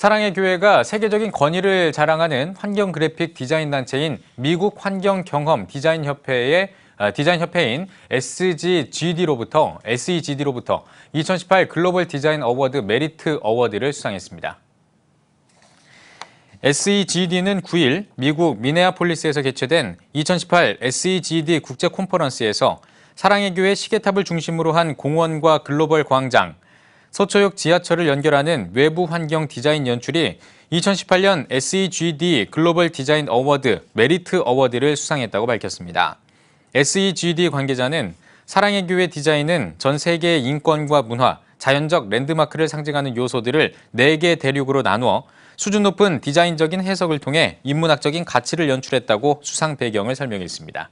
사랑의 교회가 세계적인 권위를 자랑하는 환경 그래픽 디자인 단체인 미국 환경 경험 디자인 협회의 아, 디자인 협회인 SGGD로부터 SEGD로부터 2018 글로벌 디자인 어워드 메리트 어워드를 수상했습니다. SEGD는 9일 미국 미네아폴리스에서 개최된 2018 SEGD 국제 콘퍼런스에서 사랑의 교회 시계탑을 중심으로 한 공원과 글로벌 광장, 서초역 지하철을 연결하는 외부 환경 디자인 연출이 2018년 SEGD 글로벌 디자인 어워드 메리트 어워드를 수상했다고 밝혔습니다. SEGD 관계자는 사랑의 교회 디자인은 전 세계의 인권과 문화, 자연적 랜드마크를 상징하는 요소들을 4개 대륙으로 나누어 수준 높은 디자인적인 해석을 통해 인문학적인 가치를 연출했다고 수상 배경을 설명했습니다.